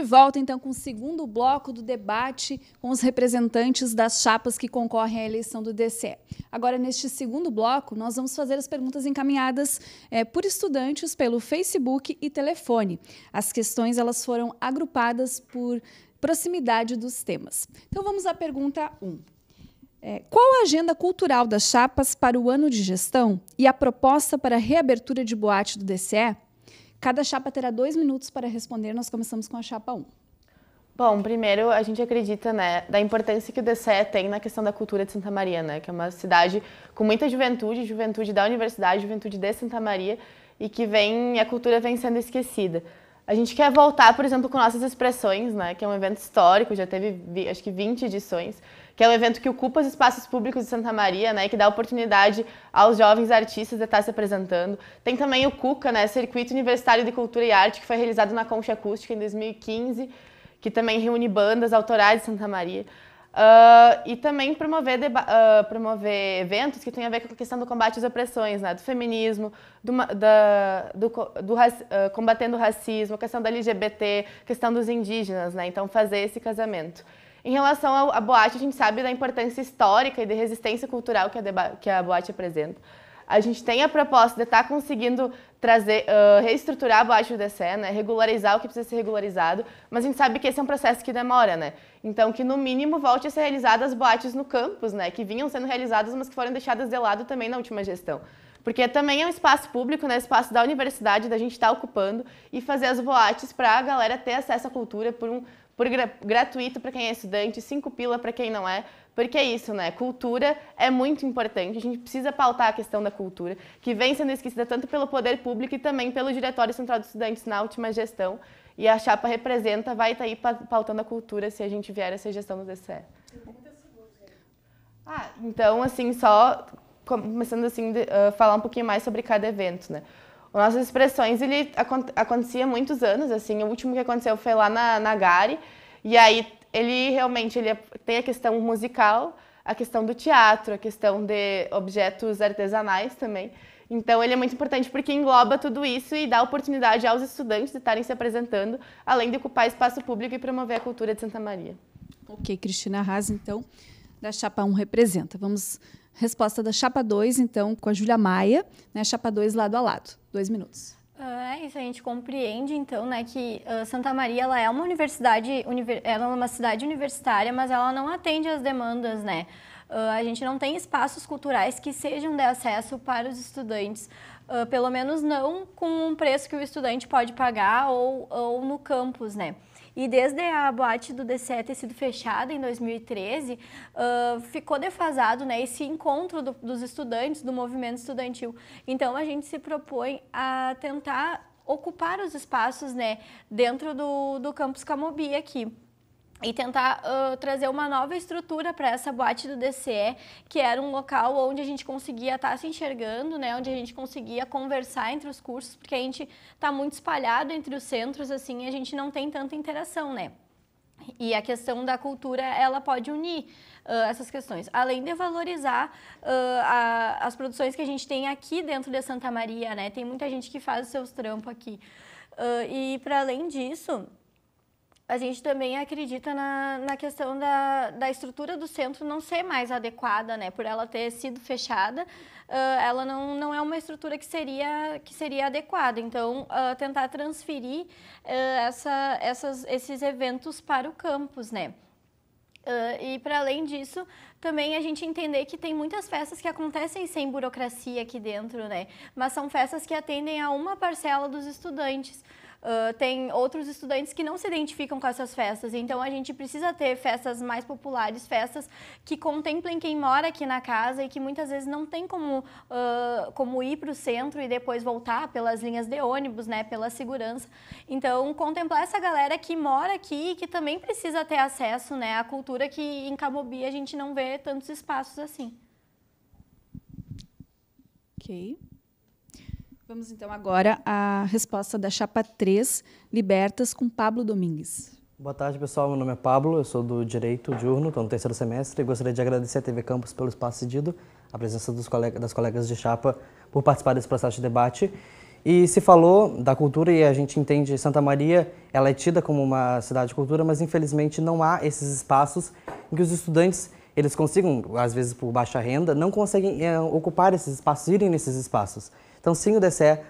de volta, então, com o segundo bloco do debate com os representantes das chapas que concorrem à eleição do DCE. Agora, neste segundo bloco, nós vamos fazer as perguntas encaminhadas é, por estudantes pelo Facebook e telefone. As questões elas foram agrupadas por proximidade dos temas. Então, vamos à pergunta 1. Um. É, qual a agenda cultural das chapas para o ano de gestão e a proposta para a reabertura de boate do DCE? Cada chapa terá dois minutos para responder. Nós começamos com a chapa 1. Bom, primeiro a gente acredita né, da importância que o DCE tem na questão da cultura de Santa Maria, né, que é uma cidade com muita juventude, juventude da universidade, juventude de Santa Maria, e que vem a cultura vem sendo esquecida. A gente quer voltar, por exemplo, com nossas expressões, né? Que é um evento histórico, já teve acho que 20 edições, que é um evento que ocupa os espaços públicos de Santa Maria, né? que dá oportunidade aos jovens artistas de estar se apresentando. Tem também o CUCA, né? Circuito Universitário de Cultura e Arte, que foi realizado na Concha Acústica em 2015, que também reúne bandas autorais de Santa Maria. Uh, e também promover, uh, promover eventos que tenham a ver com a questão do combate às opressões, né? do feminismo, do, da, do, do uh, combatendo o racismo, a questão da LGBT, questão dos indígenas, né? então fazer esse casamento. Em relação à boate, a gente sabe da importância histórica e de resistência cultural que a, que a boate apresenta a gente tem a proposta de estar tá conseguindo trazer, uh, reestruturar a boate do né? regularizar o que precisa ser regularizado, mas a gente sabe que esse é um processo que demora, né? Então que no mínimo volte a ser realizadas as boates no campus, né? Que vinham sendo realizadas, mas que foram deixadas de lado também na última gestão. Porque também é um espaço público, né? Espaço da universidade, da gente estar tá ocupando e fazer as boates para a galera ter acesso à cultura por um, por gra gratuito para quem é estudante, cinco pila para quem não é. Porque é isso, né? Cultura é muito importante. A gente precisa pautar a questão da cultura, que vem sendo esquecida tanto pelo poder público e também pelo Diretório Central dos Estudantes na última gestão. E a chapa representa, vai estar tá aí pautando a cultura se a gente vier a ser gestão do DCE. Ah, então, assim, só começando assim, de, uh, falar um pouquinho mais sobre cada evento, né? As nossas expressões, ele acontecia há muitos anos, assim, o último que aconteceu foi lá na, na Gari, e aí ele realmente ele é, tem a questão musical, a questão do teatro, a questão de objetos artesanais também. Então ele é muito importante porque engloba tudo isso e dá oportunidade aos estudantes de estarem se apresentando, além de ocupar espaço público e promover a cultura de Santa Maria. Ok, Cristina Haas, então, da Chapa 1 representa. Vamos resposta da Chapa 2, então, com a Júlia Maia, né, Chapa 2 lado a lado. Dois minutos. Ah, é isso, a gente compreende então, né, que uh, Santa Maria ela é uma universidade, univer, ela é uma cidade universitária, mas ela não atende às demandas, né? Uh, a gente não tem espaços culturais que sejam de acesso para os estudantes, uh, pelo menos não com um preço que o estudante pode pagar ou, ou no campus, né? E desde a boate do D7 ter sido fechada em 2013, uh, ficou defasado né, esse encontro do, dos estudantes, do movimento estudantil. Então a gente se propõe a tentar ocupar os espaços né, dentro do, do campus Camobi aqui e tentar uh, trazer uma nova estrutura para essa boate do DCE, que era um local onde a gente conseguia estar tá se enxergando, né, onde a gente conseguia conversar entre os cursos, porque a gente está muito espalhado entre os centros assim, e a gente não tem tanta interação, né? E a questão da cultura, ela pode unir uh, essas questões. Além de valorizar uh, a, as produções que a gente tem aqui dentro de Santa Maria, né? Tem muita gente que faz os seus trampos aqui. e para além disso, a gente também acredita na, na questão da, da estrutura do centro não ser mais adequada, né? Por ela ter sido fechada, uh, ela não, não é uma estrutura que seria, que seria adequada. Então, uh, tentar transferir uh, essa, essas, esses eventos para o campus, né? e para além disso, também a gente entender que tem muitas festas que acontecem sem burocracia aqui dentro, né? Mas são festas que atendem a uma parcela dos estudantes. Uh, tem outros estudantes que não se identificam com essas festas, então a gente precisa ter festas mais populares, festas que contemplem quem mora aqui na casa e que muitas vezes não tem como, uh, como ir para o centro e depois voltar pelas linhas de ônibus, né, pela segurança. Então, contemplar essa galera que mora aqui e que também precisa ter acesso né, à cultura que em Camobi a gente não vê tantos espaços assim. Ok. Vamos então agora à resposta da chapa 3, Libertas, com Pablo Domingues. Boa tarde, pessoal. Meu nome é Pablo, eu sou do Direito Diurno, estou no terceiro semestre e gostaria de agradecer à TV Campus pelo espaço cedido, a presença colega, das colegas de chapa por participar desse processo de debate. E se falou da cultura e a gente entende Santa Maria, ela é tida como uma cidade de cultura, mas infelizmente não há esses espaços em que os estudantes eles consigam, às vezes por baixa renda, não conseguem é, ocupar esses espaços, irem nesses espaços. Então, sim, o DCE,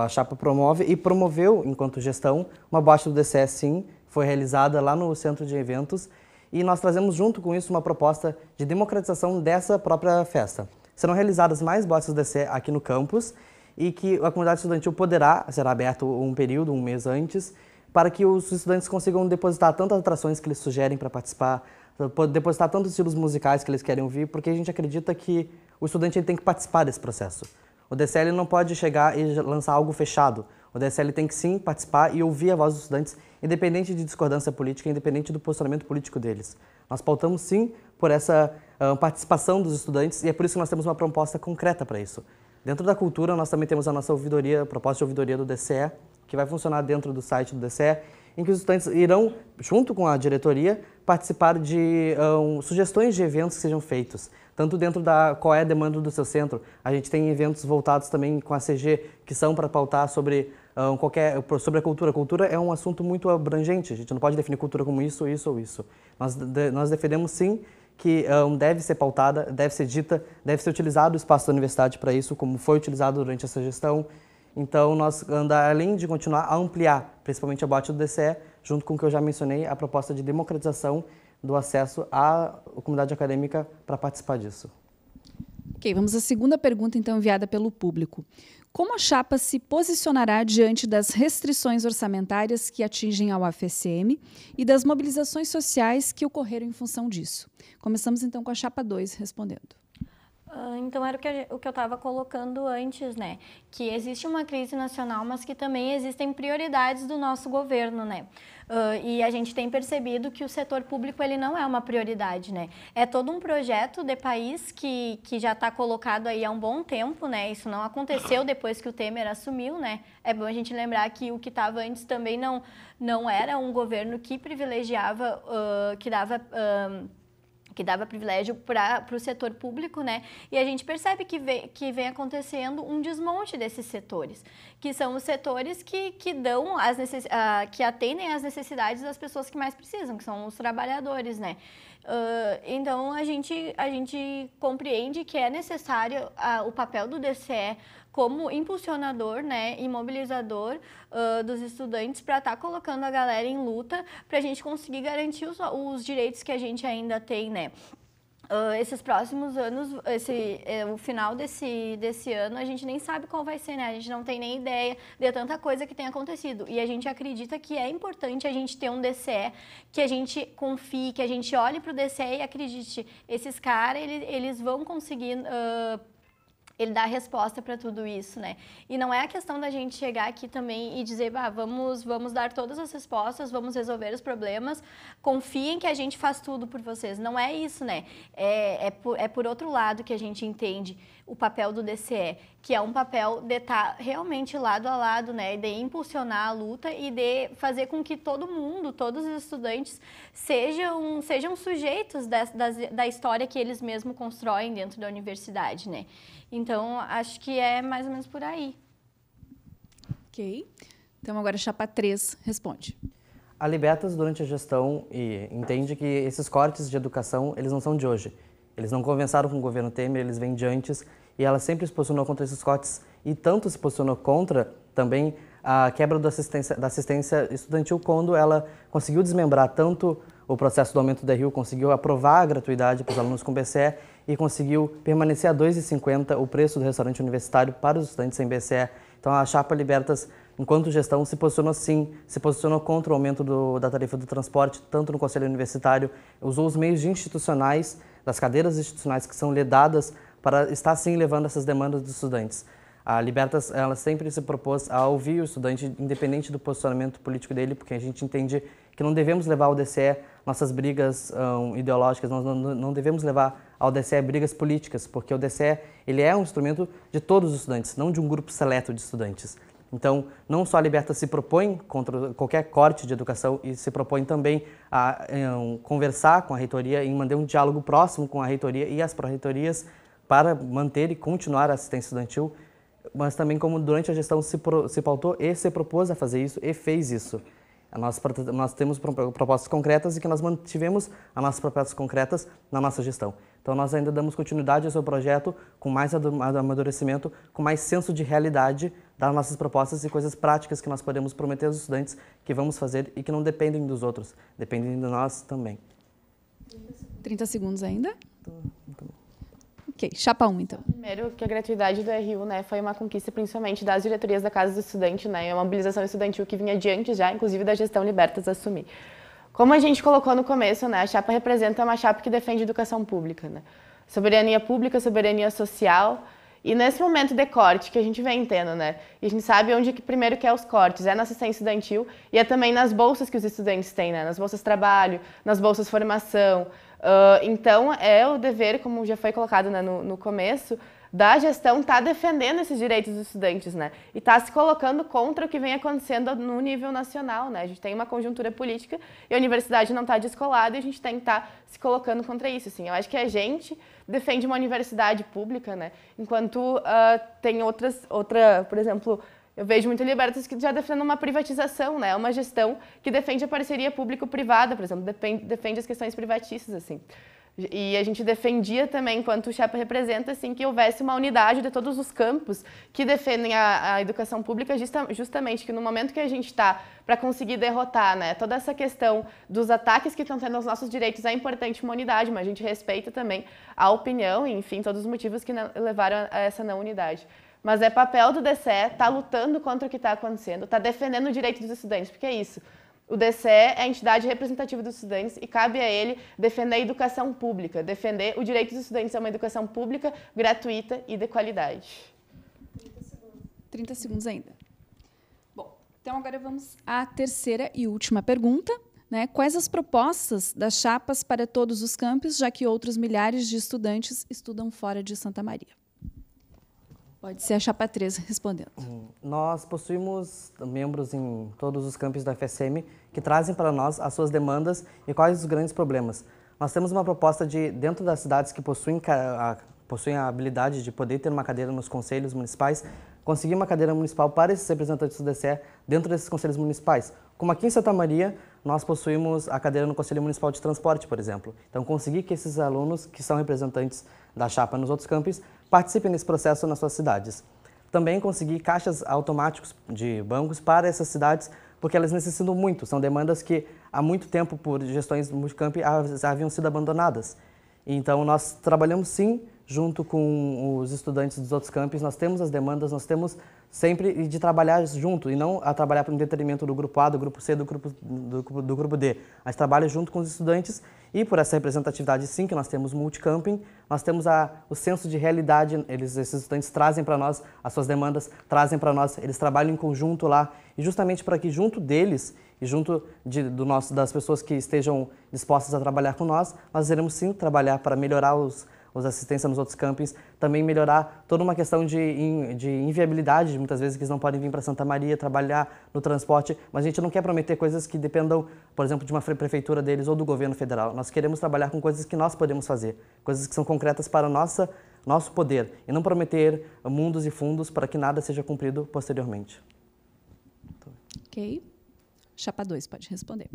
a chapa promove e promoveu, enquanto gestão, uma baixa do DCE, sim, foi realizada lá no centro de eventos e nós trazemos junto com isso uma proposta de democratização dessa própria festa. Serão realizadas mais do DCE aqui no campus e que a comunidade estudantil poderá, será aberto um período, um mês antes, para que os estudantes consigam depositar tantas atrações que eles sugerem para participar, depositar tantos estilos musicais que eles querem ouvir, porque a gente acredita que o estudante tem que participar desse processo. O DSL não pode chegar e lançar algo fechado. O DSL tem que sim participar e ouvir a voz dos estudantes, independente de discordância política, independente do posicionamento político deles. Nós pautamos sim por essa uh, participação dos estudantes e é por isso que nós temos uma proposta concreta para isso. Dentro da cultura, nós também temos a nossa ouvidoria, a proposta de ouvidoria do DCE, que vai funcionar dentro do site do DCE em que os estudantes irão, junto com a diretoria, participar de ah, um, sugestões de eventos que sejam feitos, tanto dentro da qual é a demanda do seu centro. A gente tem eventos voltados também com a CG, que são para pautar sobre um, ah, qualquer sobre a cultura. Cultura é um assunto muito abrangente, a gente não pode definir cultura como isso, isso ou isso. Nós, de, nós defendemos sim que um, ah, deve ser pautada, deve ser dita, deve ser utilizado o espaço da universidade para isso, como foi utilizado durante essa gestão, então, nós andar, além de continuar a ampliar, principalmente a bote do DCE, junto com o que eu já mencionei, a proposta de democratização do acesso à comunidade acadêmica para participar disso. Ok, vamos à segunda pergunta, então, enviada pelo público. Como a chapa se posicionará diante das restrições orçamentárias que atingem ao AFSM e das mobilizações sociais que ocorreram em função disso? Começamos, então, com a chapa 2 respondendo. Ah, então, era o que, eu, o que eu estava colocando antes, né? Que existe uma crise nacional, mas que também existem prioridades do nosso governo, né? Uh, e a gente tem percebido que o setor público ele não é uma prioridade, né? É todo um projeto de país que, que já está colocado aí há um bom tempo, né? Isso não aconteceu depois que o Temer assumiu, né? É bom a gente lembrar que o que estava antes também não, não era um governo que privilegiava, uh, que dava... Uh, que dava privilégio para o setor público, né? E a gente percebe que vem, que vem acontecendo um desmonte desses setores, que são os setores que, que dão as necess, uh, que atendem às necessidades das pessoas que mais precisam, que são os trabalhadores, né? Uh, então a gente, a gente compreende que é necessário uh, o papel do DCE como impulsionador, né, e mobilizador uh, dos estudantes para estar tá colocando a galera em luta para a gente conseguir garantir os, os direitos que a gente ainda tem, né. Uh, esses próximos anos, esse, uh, o final desse, desse ano, a gente nem sabe qual vai ser, né? A gente não tem nem ideia de tanta coisa que tem acontecido. E a gente acredita que é importante a gente ter um DCE, que a gente confie, que a gente olhe para o DCE e acredite, esses caras, eles, eles vão conseguir... Uh, ele dá a resposta para tudo isso, né? E não é a questão da gente chegar aqui também e dizer, bah, vamos, vamos dar todas as respostas, vamos resolver os problemas, confiem que a gente faz tudo por vocês. Não é isso, né? É, é, por, é por outro lado que a gente entende o papel do DCE, que é um papel de estar tá realmente lado a lado, né, de impulsionar a luta e de fazer com que todo mundo, todos os estudantes sejam sejam sujeitos da, da, da história que eles mesmos constroem dentro da universidade, né? Então acho que é mais ou menos por aí. Ok. Então agora chapa 3 responde. A Libertas durante a gestão e entende que esses cortes de educação eles não são de hoje eles não conversaram com o governo Temer, eles vêm de antes, e ela sempre se posicionou contra esses cortes e tanto se posicionou contra também a quebra da assistência, da assistência estudantil quando ela conseguiu desmembrar tanto o processo do aumento da Rio, conseguiu aprovar a gratuidade para os alunos com BCE e conseguiu permanecer a 2,50 o preço do restaurante universitário para os estudantes sem BCE. Então a Chapa Libertas, enquanto gestão, se posicionou sim, se posicionou contra o aumento do, da tarifa do transporte, tanto no Conselho Universitário, usou os meios institucionais das cadeiras institucionais que são ledadas para estar sim levando essas demandas dos estudantes. A Libertas ela sempre se propôs a ouvir o estudante, independente do posicionamento político dele, porque a gente entende que não devemos levar ao DCE nossas brigas um, ideológicas, nós não, não, devemos levar ao DCE brigas políticas, porque o DCE ele é um instrumento de todos os estudantes, não de um grupo seleto de estudantes. Então, não só a Liberta se propõe contra qualquer corte de educação e se propõe também a eh, um, conversar com a reitoria e manter um diálogo próximo com a reitoria e as pró-reitorias para manter e continuar a assistência estudantil, mas também como durante a gestão se, pro, se pautou e se propôs a fazer isso e fez isso. Nós, nós temos propostas concretas e que nós mantivemos as nossas propostas concretas na nossa gestão. Então nós ainda damos continuidade ao seu projeto com mais amadurecimento, com mais senso de realidade das nossas propostas e coisas práticas que nós podemos prometer aos estudantes que vamos fazer e que não dependem dos outros, dependem de nós também. 30 segundos ainda? Ok, chapa 1 um, então. Primeiro, que a gratuidade do RU né, foi uma conquista principalmente das diretorias da Casa do Estudante, né, uma mobilização estudantil que vinha adiante já, inclusive da gestão Libertas assumir. Como a gente colocou no começo, né, a chapa representa uma chapa que defende educação pública, né? Soberania pública, soberania social. E nesse momento de corte que a gente vem tendo, né? E a gente sabe onde que primeiro que é os cortes, é na assistência estudantil e é também nas bolsas que os estudantes têm, né? Nas bolsas trabalho, nas bolsas formação. Uh, então é o dever, como já foi colocado né, no, no começo, da gestão está defendendo esses direitos dos estudantes, né? E está se colocando contra o que vem acontecendo no nível nacional, né? A gente tem uma conjuntura política e a universidade não está descolada e a gente tem que estar tá se colocando contra isso, assim. Eu acho que a gente defende uma universidade pública, né? Enquanto uh, tem outras, outra, por exemplo, eu vejo muito libertas que já defendem uma privatização, né? É uma gestão que defende a parceria público-privada, por exemplo, defende, defende as questões privatistas, assim. E a gente defendia também, enquanto o Chapa representa, assim, que houvesse uma unidade de todos os campos que defendem a, a educação pública, justa, justamente que no momento que a gente está para conseguir derrotar né, toda essa questão dos ataques que estão tendo aos nossos direitos, é importante uma unidade, mas a gente respeita também a opinião e, enfim, todos os motivos que levaram a essa não unidade. Mas é papel do DCE estar tá lutando contra o que está acontecendo, estar tá defendendo o direito dos estudantes, porque é isso. O DCE é a entidade representativa dos estudantes e cabe a ele defender a educação pública, defender o direito dos estudantes a uma educação pública, gratuita e de qualidade. 30 segundos, 30 segundos ainda. Bom, então agora vamos à terceira e última pergunta. Né? Quais as propostas das chapas para todos os campos, já que outros milhares de estudantes estudam fora de Santa Maria? Pode ser a Chapa 3 respondendo. Hum, nós possuímos membros em todos os campos da FSM que trazem para nós as suas demandas e quais os grandes problemas. Nós temos uma proposta de, dentro das cidades que possuem a, possuem a habilidade de poder ter uma cadeira nos conselhos municipais, conseguir uma cadeira municipal para esses representantes do DCE dentro desses conselhos municipais. Como aqui em Santa Maria, nós possuímos a cadeira no Conselho Municipal de Transporte, por exemplo. Então, conseguir que esses alunos, que são representantes da chapa nos outros campos, participem desse processo nas suas cidades. Também conseguir caixas automáticos de bancos para essas cidades, porque elas necessitam muito. São demandas que há muito tempo, por gestões multicamp, haviam sido abandonadas. Então, nós trabalhamos sim junto com os estudantes dos outros campos, nós temos as demandas, nós temos sempre de trabalhar junto e não a trabalhar para um detrimento do grupo A, do grupo C, do grupo, do, do grupo D. mas gente trabalha junto com os estudantes e por essa representatividade sim, que nós temos multicamping, nós temos a, o senso de realidade, eles, esses estudantes trazem para nós as suas demandas, trazem para nós, eles trabalham em conjunto lá e justamente para que junto deles e junto de, do nosso, das pessoas que estejam dispostas a trabalhar com nós, nós iremos sim trabalhar para melhorar os os assistência nos outros campings, também melhorar toda uma questão de, de inviabilidade, muitas vezes que eles não podem vir para Santa Maria trabalhar no transporte, mas a gente não quer prometer coisas que dependam, por exemplo, de uma prefeitura deles ou do governo federal. Nós queremos trabalhar com coisas que nós podemos fazer, coisas que são concretas para nossa nosso poder e não prometer mundos e fundos para que nada seja cumprido posteriormente. Ok. Chapa 2 pode responder.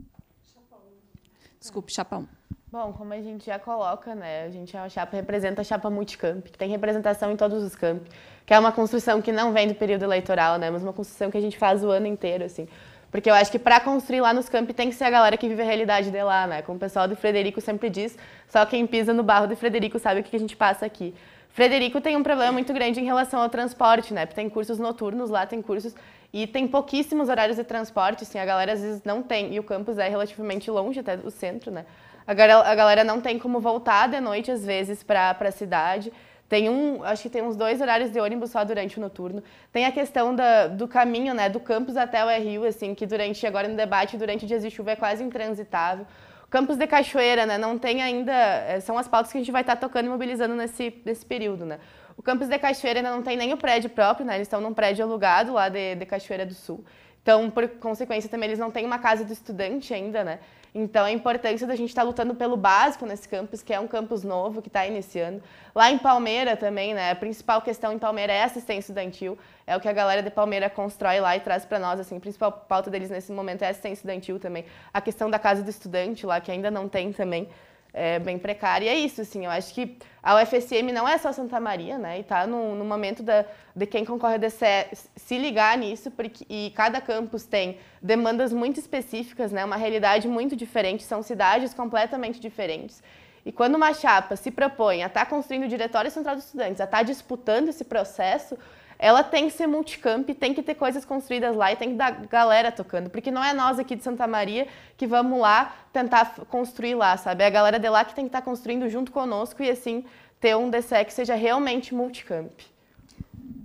Desculpe, chapa 1. Bom, como a gente já coloca, né, a gente é uma chapa representa a chapa multicamp, que tem representação em todos os campos, que é uma construção que não vem do período eleitoral, né, mas uma construção que a gente faz o ano inteiro, assim. Porque eu acho que para construir lá nos campos tem que ser a galera que vive a realidade de lá, né? Como o pessoal do Frederico sempre diz, só quem pisa no barro do Frederico sabe o que a gente passa aqui. Frederico tem um problema muito grande em relação ao transporte, né? Tem cursos noturnos lá, tem cursos e tem pouquíssimos horários de transporte, assim, a galera às vezes não tem. E o campus é relativamente longe até do centro, né? A galera, a galera não tem como voltar de noite, às vezes, para a cidade. Tem um, acho que tem uns dois horários de ônibus só durante o noturno. Tem a questão da, do caminho, né, do campus até o Rio, assim, que durante agora no debate, durante dias de chuva é quase intransitável. Campus de Cachoeira, né, não tem ainda, eh, são as pautas que a gente vai estar tá tocando e mobilizando nesse, nesse período, né. O campus de Cachoeira ainda não tem nem o prédio próprio, né? Eles estão num prédio alugado lá de, de Cachoeira do Sul. Então, por consequência, também eles não têm uma casa do estudante ainda, né? Então, a importância da gente estar tá lutando pelo básico nesse campus, que é um campus novo, que está iniciando. Lá em Palmeira também, né? A principal questão em Palmeira é assistência estudantil. É o que a galera de Palmeira constrói lá e traz para nós, assim. A principal pauta deles nesse momento é assistência estudantil também. A questão da casa do estudante lá, que ainda não tem também é, bem precária. E é isso, assim, eu acho que a UFSM não é só Santa Maria, né? E tá no, no momento da, de quem concorre a DCE se ligar nisso, porque, e cada campus tem demandas muito específicas, né? Uma realidade muito diferente, são cidades completamente diferentes. E quando uma chapa se propõe a estar tá construindo o Diretório Central dos Estudantes, a estar tá disputando esse processo, ela tem que ser multicamp, tem que ter coisas construídas lá e tem que dar galera tocando, porque não é nós aqui de Santa Maria que vamos lá tentar construir lá, sabe? É a galera de lá que tem que estar tá construindo junto conosco e assim ter um DCE que seja realmente multicamp.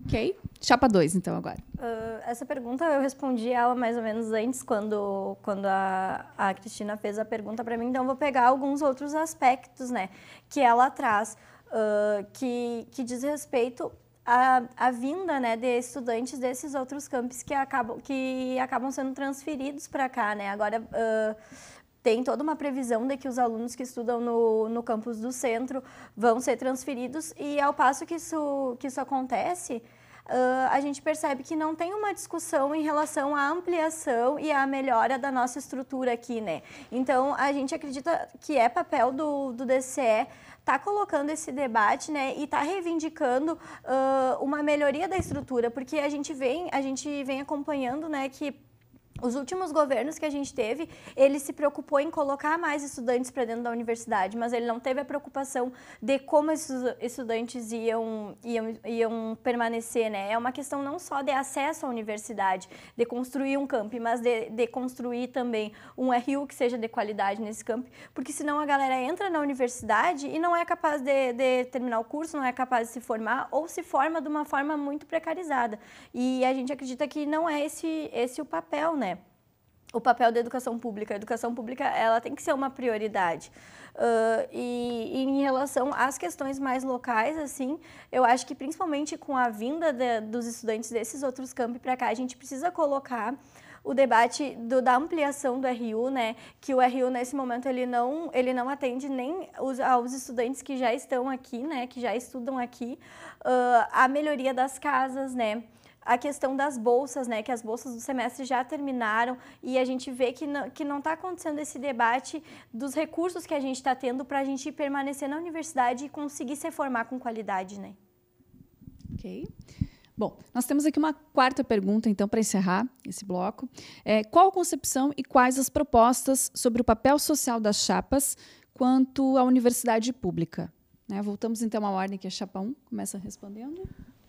Ok. Chapa 2, então, agora. Uh, essa pergunta eu respondi ela mais ou menos antes, quando, quando a, a Cristina fez a pergunta para mim. Então, vou pegar alguns outros aspectos né, que ela traz, uh, que, que diz respeito a, a vinda né, de estudantes desses outros campos que acabam, que acabam sendo transferidos para cá. Né? Agora, uh, tem toda uma previsão de que os alunos que estudam no, no campus do centro vão ser transferidos, e ao passo que isso, que isso acontece, uh, a gente percebe que não tem uma discussão em relação à ampliação e à melhora da nossa estrutura aqui, né? Então, a gente acredita que é papel do, do DCE tá colocando esse debate né, e tá reivindicando uh, uma melhoria da estrutura, porque a gente vem, a gente vem acompanhando né, que os últimos governos que a gente teve, ele se preocupou em colocar mais estudantes para dentro da universidade, mas ele não teve a preocupação de como esses estudantes iam, iam, iam permanecer, né? É uma questão não só de acesso à universidade, de construir um campo, mas de, de construir também um RU que seja de qualidade nesse campo, porque senão a galera entra na universidade e não é capaz de, de terminar o curso, não é capaz de se formar ou se forma de uma forma muito precarizada. E a gente acredita que não é esse, esse o papel, né? o papel da educação pública. A educação pública ela tem que ser uma prioridade. Uh, e, e, em relação às questões mais locais, assim, eu acho que principalmente com a vinda de, dos estudantes desses outros campos para cá, a gente precisa colocar o debate do, da ampliação do RU, né, que o RU nesse momento ele não, ele não atende nem os, aos estudantes que já estão aqui, né, que já estudam aqui, uh, a melhoria das casas, né, a questão das bolsas, né? Que as bolsas do semestre já terminaram e a gente vê que não, que não está acontecendo esse debate dos recursos que a gente está tendo para a gente permanecer na universidade e conseguir se formar com qualidade, né? Ok. Bom, nós temos aqui uma quarta pergunta, então, para encerrar esse bloco. É, qual a concepção e quais as propostas sobre o papel social das chapas quanto à universidade pública? Né, voltamos, então, à ordem que a chapa 1. Começa respondendo.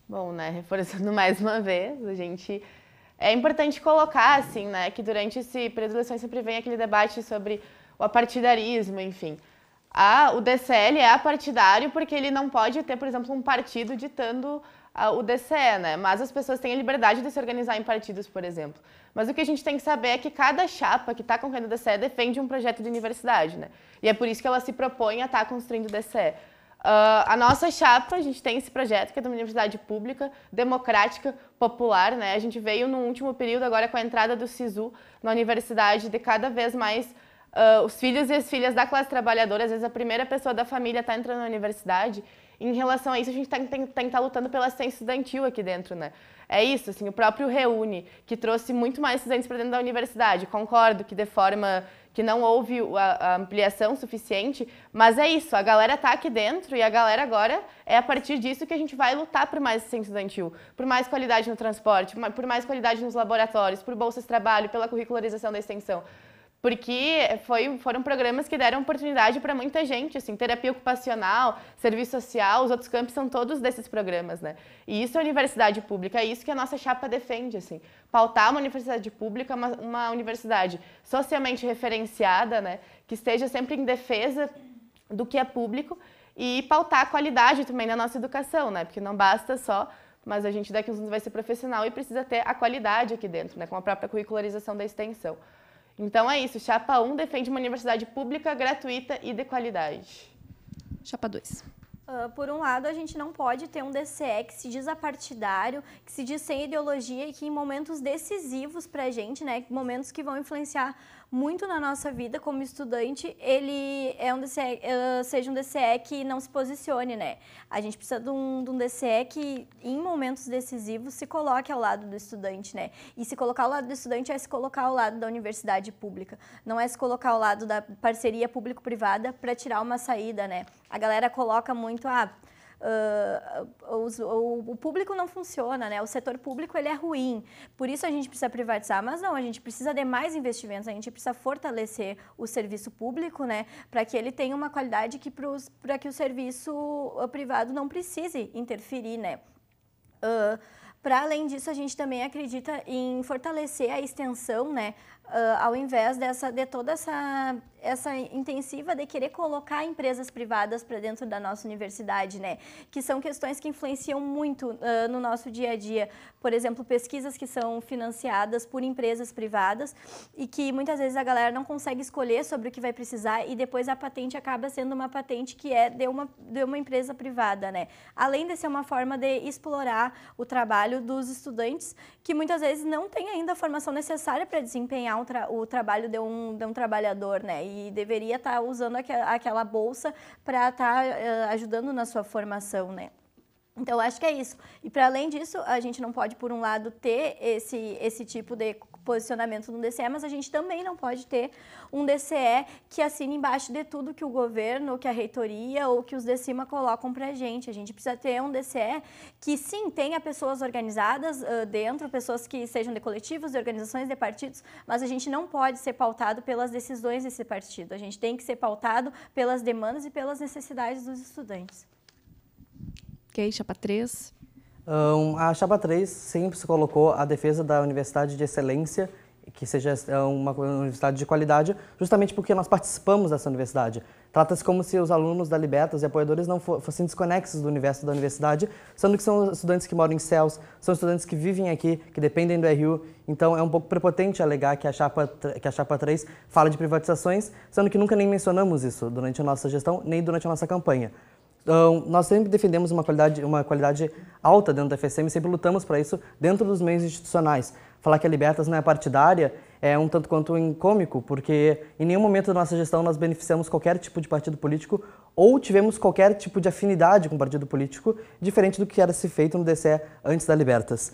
Bom, né, reforçando mais uma vez, a gente é importante colocar assim, né, que durante esse período de eleições sempre vem aquele debate sobre o apartidarismo, enfim. Ah, o DCL é apartidário porque ele não pode ter, por exemplo, um partido ditando ah, o DCE, né? Mas as pessoas têm a liberdade de se organizar em partidos, por exemplo. Mas o que a gente tem que saber é que cada chapa que está concorrendo o DCE defende um projeto de universidade, né? E é por isso que ela se propõe a estar tá construindo o DCE. Uh, a nossa chapa, a gente tem esse projeto que é de uma universidade pública, democrática, popular, né? A gente veio no último período, agora com a entrada do SISU na universidade, de cada vez mais uh, os filhos e as filhas da classe trabalhadora, às vezes a primeira pessoa da família está entrando na universidade. Em relação a isso, a gente tá, tem, que estar tá lutando pela ciência estudantil aqui dentro, né? É isso, assim, o próprio Reúne, que trouxe muito mais estudantes para dentro da universidade. Concordo que de forma que não houve a, a ampliação suficiente, mas é isso, a galera está aqui dentro e a galera agora é a partir disso que a gente vai lutar por mais assistência estudantil, por mais qualidade no transporte, por mais qualidade nos laboratórios, por bolsas de trabalho, pela curricularização da extensão porque foi, foram programas que deram oportunidade para muita gente, assim, terapia ocupacional, serviço social, os outros campos são todos desses programas, né? E isso é universidade pública, é isso que a nossa chapa defende, assim, pautar uma universidade pública, uma, uma universidade socialmente referenciada, né, que esteja sempre em defesa do que é público e pautar a qualidade também na nossa educação, né? Porque não basta só mas a gente daqui uns anos vai ser profissional e precisa ter a qualidade aqui dentro, né, com a própria curricularização da extensão. Então é isso, chapa 1 defende uma universidade pública, gratuita e de qualidade. Chapa 2. Uh, ah, por um lado, a gente não pode ter um DCE que se diz apartidário, que se diz sem ideologia e que em momentos decisivos para a gente, né, momentos que vão influenciar muito na nossa vida como estudante, ele é um DCE, seja um DCE que não se posicione, né? A gente precisa de um, de um DCE que, em momentos decisivos, se coloque ao lado do estudante, né? E se colocar ao lado do estudante é se colocar ao lado da universidade pública, não é se colocar ao lado da parceria público-privada para tirar uma saída, né? A galera coloca muito, ah, uh, o, o, público não funciona, né? O setor público ele é ruim. Por isso a gente precisa privatizar, mas não, a gente precisa de mais investimentos, a gente precisa fortalecer o serviço público, né? Para que ele tenha uma qualidade que para que o serviço ah, privado não precise interferir, né? Uh, para além disso, a gente também acredita em fortalecer a extensão, né, Uh, ao invés dessa, de toda essa, essa intensiva de querer colocar empresas privadas para dentro da nossa universidade, né? Que são questões que influenciam muito uh, no nosso dia a dia. Por exemplo, pesquisas que são financiadas por empresas privadas e que muitas vezes a galera não consegue escolher sobre o que vai precisar e depois a patente acaba sendo uma patente que é de uma, de uma empresa privada, né? Além de ser uma forma de explorar o trabalho dos estudantes que muitas vezes não têm ainda a formação necessária para desempenhar um tra o trabalho de um, de um, trabalhador, né? E deveria estar tá usando aquela bolsa para estar tá, uh, ajudando na sua formação, né? Então, acho que é isso. E para além disso, a gente não pode, por um lado, ter esse, esse tipo de posicionamento no DCE, mas a gente também não pode ter um DCE que assine embaixo de tudo que o governo, que a reitoria ou que os de cima colocam para a gente. A gente precisa ter um DCE que, sim, tenha pessoas organizadas uh, dentro, pessoas que sejam de coletivos, de organizações, de partidos, mas a gente não pode ser pautado pelas decisões desse partido. A gente tem que ser pautado pelas demandas e pelas necessidades dos estudantes. Queixa para três. Um, a chapa 3 sempre se colocou a defesa da universidade de excelência, que seja é uma universidade de qualidade, justamente porque nós participamos dessa universidade. Trata-se como se os alunos da Libertas e apoiadores não fossem desconexos do universo da universidade, sendo que são estudantes que moram em Céus, são estudantes que vivem aqui, que dependem do RU, então é um pouco prepotente alegar que a chapa, que a chapa 3 fala de privatizações, sendo que nunca nem mencionamos isso durante a nossa gestão, nem durante a nossa campanha. Então, nós sempre defendemos uma qualidade, uma qualidade alta dentro da FSM, sempre lutamos para isso dentro dos meios institucionais. Falar que a Libertas não é partidária é um tanto quanto incômico, porque em nenhum momento da nossa gestão nós beneficiamos qualquer tipo de partido político ou tivemos qualquer tipo de afinidade com o partido político, diferente do que era se feito no DCE antes da Libertas.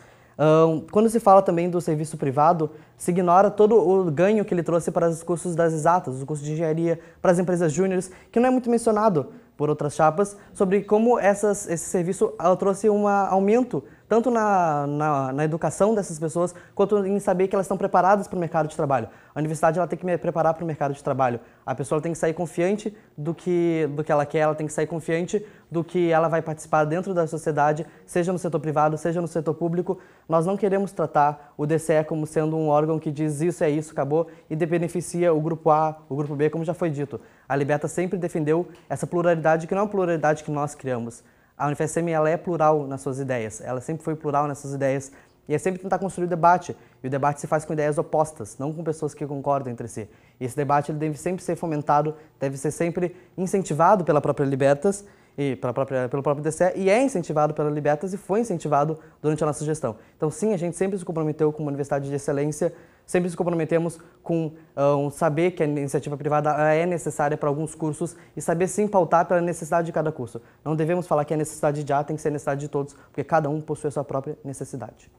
Quando se fala também do serviço privado, se ignora todo o ganho que ele trouxe para os cursos das exatas, os cursos de engenharia, para as empresas júniores, que não é muito mencionado por outras chapas sobre como essas, esse serviço trouxe um aumento tanto na, na, na, educação dessas pessoas, quanto em saber que elas estão preparadas para o mercado de trabalho. A universidade ela tem que me preparar para o mercado de trabalho. A pessoa tem que sair confiante do que, do que ela quer, ela tem que sair confiante do que ela vai participar dentro da sociedade, seja no setor privado, seja no setor público. Nós não queremos tratar o DCE como sendo um órgão que diz isso é isso, acabou, e beneficia o grupo A, o grupo B, como já foi dito. A Liberta sempre defendeu essa pluralidade, que não é uma pluralidade que nós criamos. A Unifacem ela é plural nas suas ideias, ela sempre foi plural nessas ideias e é sempre tentar construir o debate. E o debate se faz com ideias opostas, não com pessoas que concordam entre si. E esse debate ele deve sempre ser fomentado, deve ser sempre incentivado pela própria Libertas e pela própria, pelo próprio DCE, e é incentivado pela Libertas e foi incentivado durante a nossa gestão. Então, sim, a gente sempre se comprometeu com uma universidade de excelência Sempre nos comprometemos com ah, saber que a iniciativa privada ah, é necessária para alguns cursos e saber sim pautar pela necessidade de cada curso. Não devemos falar que a necessidade de A tem que ser a necessidade de todos, porque cada um possui a sua própria necessidade.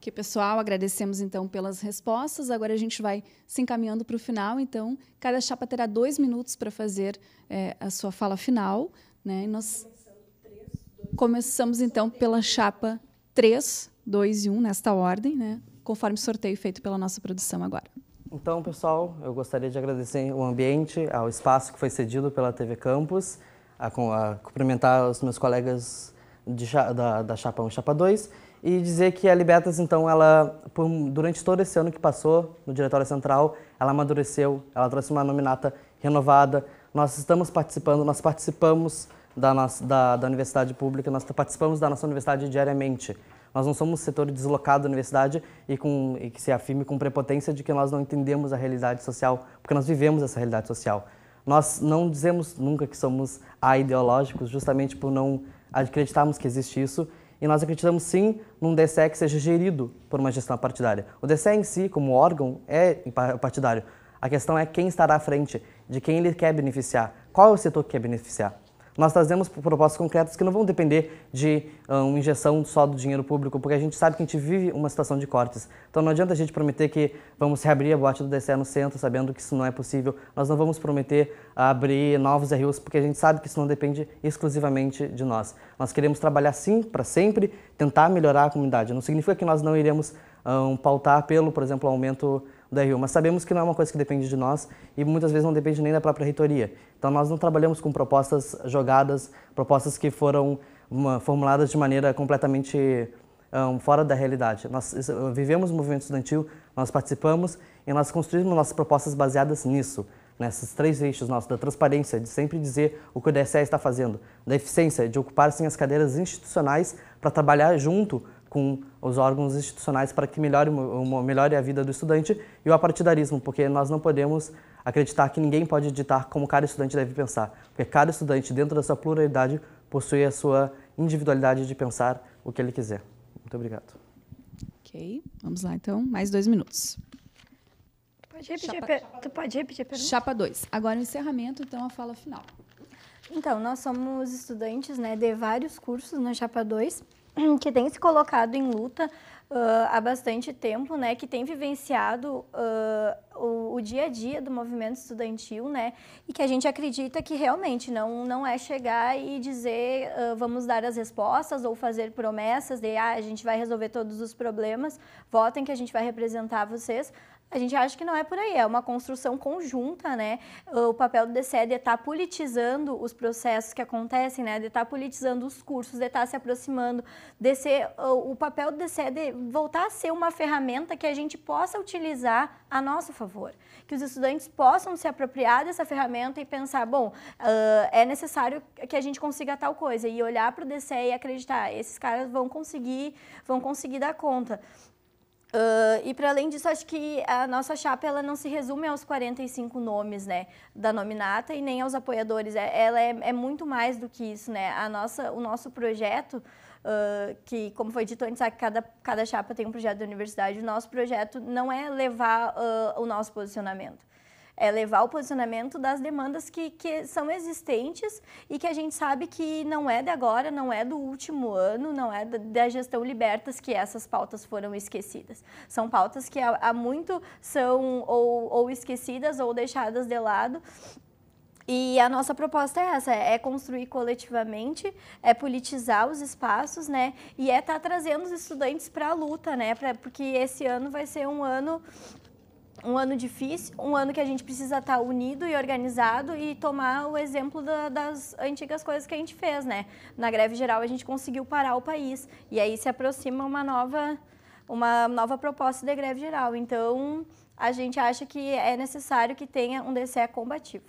Que pessoal, agradecemos então pelas respostas. Agora a gente vai se encaminhando para o final. Então, cada chapa terá dois minutos para fazer é, a sua fala final. Né? E nós começamos então pela chapa 3, 2 e 1, nesta ordem. Né? conforme sorteio feito pela nossa produção agora. Então, pessoal, eu gostaria de agradecer o ambiente, ao espaço que foi cedido pela TV Campus, a, a cumprimentar os meus colegas de, da, da Chapa 1 e Chapa 2 e dizer que a Libertas, então, ela, por, durante todo esse ano que passou no Diretório Central, ela amadureceu, ela trouxe uma nominata renovada. Nós estamos participando, nós participamos da, nossa, da, da universidade pública, nós participamos da nossa universidade diariamente. Nós não somos setor deslocado da universidade e, com, e que se afirme com prepotência de que nós não entendemos a realidade social, porque nós vivemos essa realidade social. Nós não dizemos nunca que somos a-ideológicos, justamente por não acreditarmos que existe isso, e nós acreditamos sim num DCE que seja gerido por uma gestão partidária. O DCE em si, como órgão, é partidário. A questão é quem estará à frente, de quem ele quer beneficiar, qual é o setor que quer beneficiar. Nós trazemos propostas concretas que não vão depender de ah, uma injeção só do dinheiro público, porque a gente sabe que a gente vive uma situação de cortes. Então não adianta a gente prometer que vamos reabrir a boate do DCE no centro, sabendo que isso não é possível. Nós não vamos prometer abrir novos RUs, porque a gente sabe que isso não depende exclusivamente de nós. Nós queremos trabalhar sim, para sempre, tentar melhorar a comunidade. Não significa que nós não iremos ah, pautar pelo, por exemplo, aumento RU, mas sabemos que não é uma coisa que depende de nós e muitas vezes não depende nem da própria reitoria. Então nós não trabalhamos com propostas jogadas, propostas que foram uma, formuladas de maneira completamente um, fora da realidade. Nós vivemos o movimento estudantil, nós participamos e nós construímos nossas propostas baseadas nisso nesses três eixos nossos, da transparência, de sempre dizer o que o DSE está fazendo, da eficiência, de ocupar se as cadeiras institucionais para trabalhar junto com os órgãos institucionais para que melhore, melhore a vida do estudante e o apartidarismo, porque nós não podemos acreditar que ninguém pode ditar como cada estudante deve pensar, porque cada estudante, dentro da sua pluralidade, possui a sua individualidade de pensar o que ele quiser. Muito obrigado. Ok, vamos lá então, mais dois minutos. Tu pode repetir, Chapa, per... tu pode repetir a pergunta? Chapa 2. Agora o encerramento, então a fala final. Então, nós somos estudantes né, de vários cursos na Chapa 2 que tem se colocado em luta uh, há bastante tempo, né, que tem vivenciado uh, o, o, dia a dia do movimento estudantil, né, e que a gente acredita que realmente não, não é chegar e dizer uh, vamos dar as respostas ou fazer promessas de ah, a gente vai resolver todos os problemas, votem que a gente vai representar vocês, a gente acha que não é por aí, é uma construção conjunta, né? O papel do DCE é de estar tá politizando os processos que acontecem, né? De estar tá politizando os cursos, de estar tá se aproximando, de ser, o papel do DCE é de voltar a ser uma ferramenta que a gente possa utilizar a nosso favor. Que os estudantes possam se apropriar dessa ferramenta e pensar, bom, uh, é necessário que a gente consiga tal coisa e olhar para o DCE e acreditar, esses caras vão conseguir, vão conseguir dar conta. Uh, e para além disso, acho que a nossa chapa ela não se resume aos 45 nomes né, da nominata e nem aos apoiadores. É, ela é, é, muito mais do que isso. Né? A nossa, o nosso projeto, uh, que como foi dito antes, cada, cada chapa tem um projeto da universidade. O nosso projeto não é levar uh, o nosso posicionamento é levar o posicionamento das demandas que, que são existentes e que a gente sabe que não é de agora, não é do último ano, não é da gestão libertas que essas pautas foram esquecidas. São pautas que há, há muito são ou, ou esquecidas ou deixadas de lado e a nossa proposta é essa, é construir coletivamente, é politizar os espaços, né? E é estar tá trazendo os estudantes para a luta, né? Pra, porque esse ano vai ser um ano um ano difícil, um ano que a gente precisa estar unido e organizado e tomar o exemplo da, das antigas coisas que a gente fez, né? Na greve geral a gente conseguiu parar o país e aí se aproxima uma nova uma nova proposta de greve geral. Então a gente acha que é necessário que tenha um DCE combativo.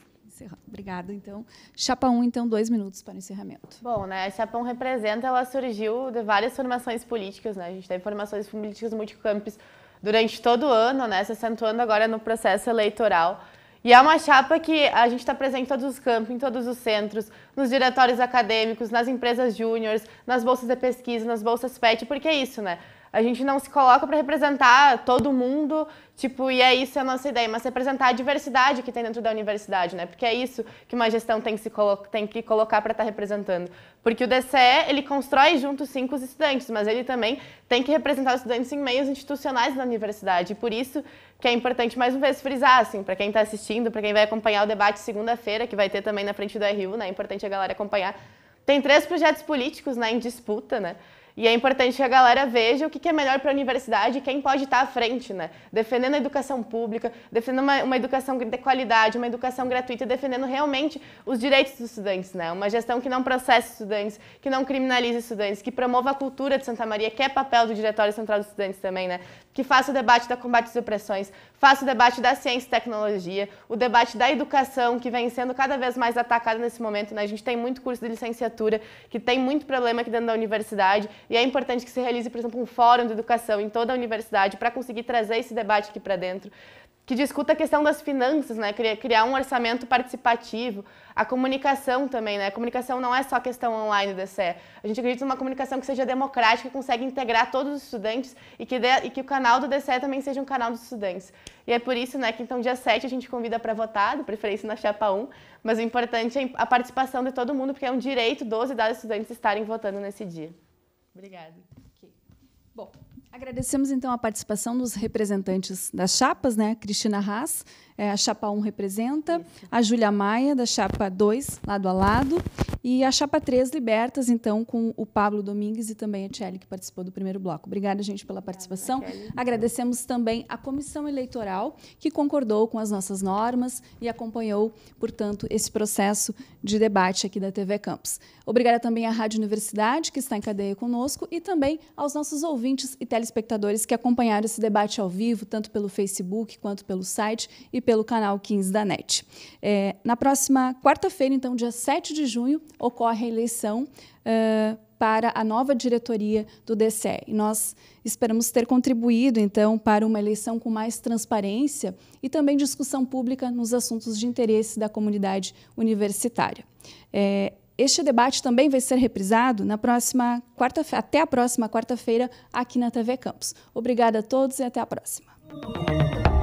Obrigada, então. Chapa 1, então, dois minutos para o encerramento. Bom, né, a Chapa 1 representa, ela surgiu de várias formações políticas, né? A gente teve formações políticas multicampos durante todo o ano, né, se acentuando agora no processo eleitoral. E é uma chapa que a gente está presente em todos os campos, em todos os centros, nos diretórios acadêmicos, nas empresas júniores, nas bolsas de pesquisa, nas bolsas PET, porque é isso, né? A gente não se coloca para representar todo mundo, tipo, e é isso a nossa ideia, mas representar a diversidade que tem dentro da universidade, né? Porque é isso que uma gestão tem que, se colo tem que colocar para estar tá representando. Porque o DCE, ele constrói junto sim com os estudantes, mas ele também tem que representar os estudantes em meios institucionais da universidade. E por isso que é importante, mais uma vez, frisar, assim, para quem está assistindo, para quem vai acompanhar o debate segunda-feira, que vai ter também na frente do RU, né? É importante a galera acompanhar. Tem três projetos políticos né, em disputa, né? E é importante que a galera veja o que é melhor para a universidade e quem pode estar tá à frente, né? Defendendo a educação pública, defendendo uma, uma, educação de qualidade, uma educação gratuita, defendendo realmente os direitos dos estudantes, né? Uma gestão que não processe estudantes, que não criminalize estudantes, que promova a cultura de Santa Maria, que é papel do Diretório Central dos Estudantes também, né? Que faça o debate da combate às opressões, faça o debate da ciência e tecnologia, o debate da educação, que vem sendo cada vez mais atacada nesse momento, né? A gente tem muito curso de licenciatura, que tem muito problema aqui dentro da universidade, e é importante que se realize, por exemplo, um fórum de educação em toda a universidade para conseguir trazer esse debate aqui para dentro que discuta a questão das finanças, né? criar um orçamento participativo, a comunicação também, né? A comunicação não é só questão online da CE. A gente acredita numa comunicação que seja democrática, que consegue integrar todos os estudantes e que, e que o canal do DCE também seja um canal dos estudantes. E é por isso né, que então dia 7 a gente convida para votar, de preferência na chapa 1, mas o importante é a participação de todo mundo, porque é um direito dos e das estudantes estarem votando nesse dia. Obrigada. Okay. Bom, agradecemos então a participação dos representantes das chapas, né? Cristina Haas, é, a chapa 1 representa, a Júlia Maia, da chapa 2, lado a lado, e a chapa 3, Libertas, então, com o Pablo Domingues e também a Tchelle, que participou do primeiro bloco. Obrigada, gente, pela participação. Obrigada, Agradecemos também a Comissão Eleitoral, que concordou com as nossas normas e acompanhou, portanto, esse processo de debate aqui da TV Campos. Obrigada também à Rádio Universidade, que está em cadeia conosco, e também aos nossos ouvintes e telespectadores que acompanharam esse debate ao vivo, tanto pelo Facebook quanto pelo site e pelo canal 15 da NET. É, na próxima quarta-feira, então, dia 7 de junho, ocorre a eleição uh, para a nova diretoria do DCE. E nós esperamos ter contribuído, então, para uma eleição com mais transparência e também discussão pública nos assuntos de interesse da comunidade universitária. É, este debate também vai ser reprisado na próxima quarta até a próxima quarta-feira aqui na TV Campus. Obrigada a todos e até a próxima.